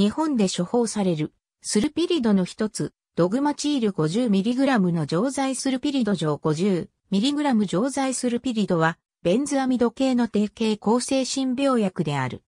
日本で処方される、スルピリドの一つ、ドグマチール 50mg の錠剤スルピリド錠 50mg 錠剤スルピリドは、ベンズアミド系の定型抗精神病薬である。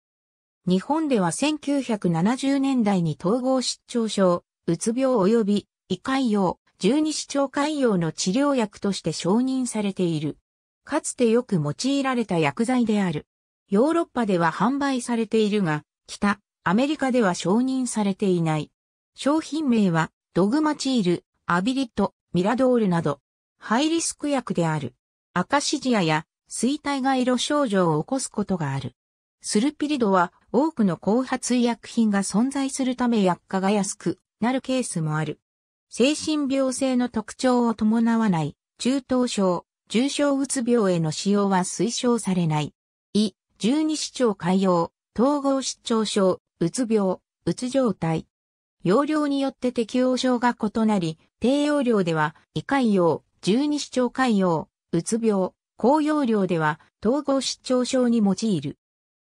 日本では1970年代に統合失調症、うつ病及び胃潰瘍、十二指腸潰瘍の治療薬として承認されている。かつてよく用いられた薬剤である。ヨーロッパでは販売されているが、北、アメリカでは承認されていない。商品名は、ドグマチール、アビリット、ミラドールなど、ハイリスク薬である。アカシジアや水体が色症状を起こすことがある。スルピリドは多くの後発医薬品が存在するため薬価が安くなるケースもある。精神病性の特徴を伴わない中等症、重症うつ病への使用は推奨されない。胃、十二指腸潰瘍、統合失調症、うつ病、うつ状態。容量によって適応症が異なり、低容量では、胃潰瘍、十二指腸潰瘍、うつ病、高容量では、統合失調症に用いる。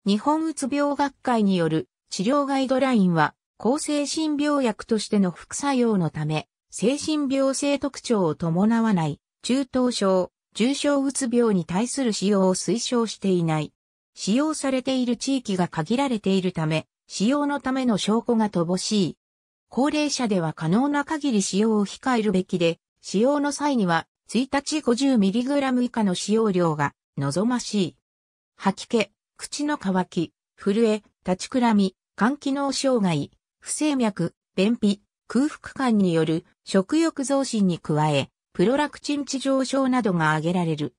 日本うつ病学会による治療ガイドラインは、抗精神病薬としての副作用のため、精神病性特徴を伴わない、中等症、重症うつ病に対する使用を推奨していない。使用されている地域が限られているため、使用のための証拠が乏しい。高齢者では可能な限り使用を控えるべきで、使用の際には1日 50mg 以下の使用量が望ましい。吐き気、口の渇き、震え、立ちくらみ、肝機能障害、不整脈、便秘、空腹感による食欲増進に加え、プロラクチン値上昇などが挙げられる。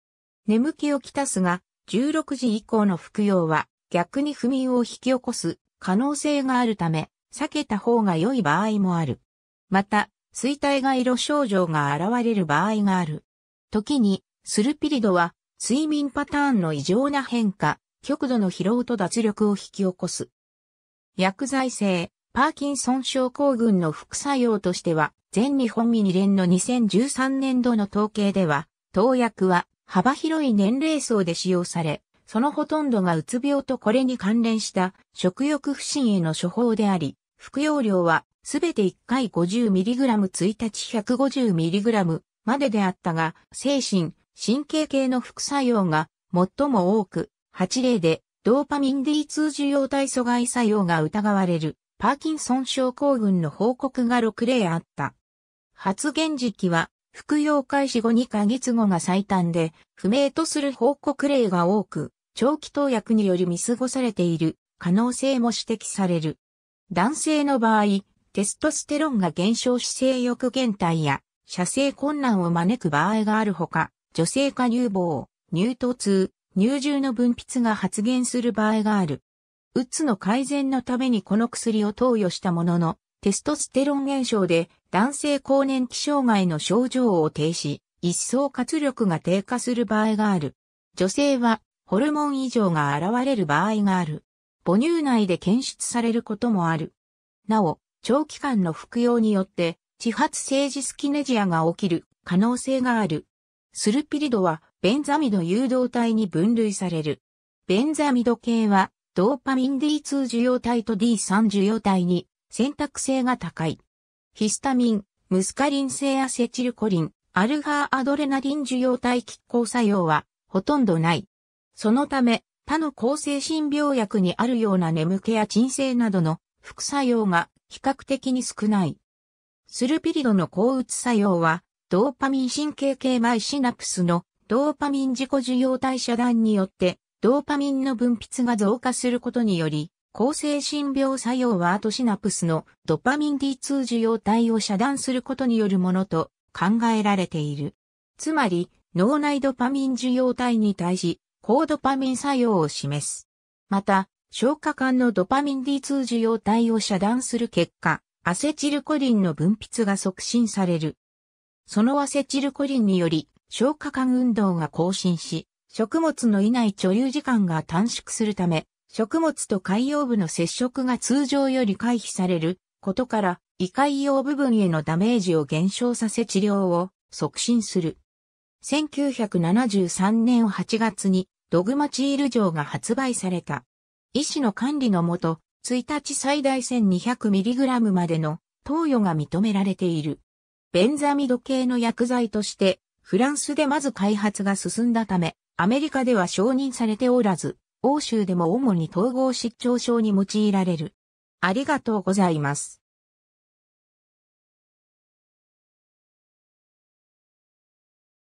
眠気をきたすが、16時以降の服用は逆に不眠を引き起こす可能性があるため、避けた方が良い場合もある。また、衰退が色症状が現れる場合がある。時に、スルピリドは、睡眠パターンの異常な変化、極度の疲労と脱力を引き起こす。薬剤性、パーキンソン症候群の副作用としては、全日本ミニ連の2013年度の統計では、投薬は幅広い年齢層で使用され、そのほとんどがうつ病とこれに関連した食欲不振への処方であり、服用量はすべて1回 50mg1 日 150mg までであったが、精神、神経系の副作用が最も多く、8例でドーパミン D2 受容体阻害作用が疑われる、パーキンソン症候群の報告が6例あった。発現時期は、服用開始後2ヶ月後が最短で、不明とする報告例が多く、長期投薬により見過ごされている可能性も指摘される。男性の場合、テストステロンが減少し性欲減退や射精困難を招く場合があるほか、女性化乳房、乳頭痛、乳汁の分泌が発現する場合がある。うつの改善のためにこの薬を投与したものの、テストステロン減少で男性更年期障害の症状を停止、一層活力が低下する場合がある。女性はホルモン異常が現れる場合がある。母乳内で検出されることもある。なお、長期間の服用によって、自発性ジスキネジアが起きる可能性がある。スルピリドは、ベンザミド誘導体に分類される。ベンザミド系は、ドーパミン D2 受容体と D3 受容体に選択性が高い。ヒスタミン、ムスカリン性アセチルコリン、アルファアドレナリン受容体拮抗作用はほとんどない。そのため、他の抗精神病薬にあるような眠気や鎮静などの副作用が比較的に少ない。スルピリドの抗うつ作用は、ドーパミン神経系マイシナプスのドーパミン自己受容体遮断によって、ドーパミンの分泌が増加することにより、抗精神病作用はアトシナプスのドパミン D2 受容体を遮断することによるものと考えられている。つまり、脳内ドパミン受容体に対し、高ドパミン作用を示す。また、消化管のドパミン D2 受容体を遮断する結果、アセチルコリンの分泌が促進される。そのアセチルコリンにより、消化管運動が更新し、食物の胃内貯留時間が短縮するため、食物と海洋部の接触が通常より回避されることから、胃海洋部分へのダメージを減少させ治療を促進する。1973年8月にドグマチール錠が発売された。医師の管理のもと、1日最大 1200mg までの投与が認められている。ベンザミド系の薬剤として、フランスでまず開発が進んだため、アメリカでは承認されておらず、欧州でも主に統合失調症に用いられる。ありがとうございます。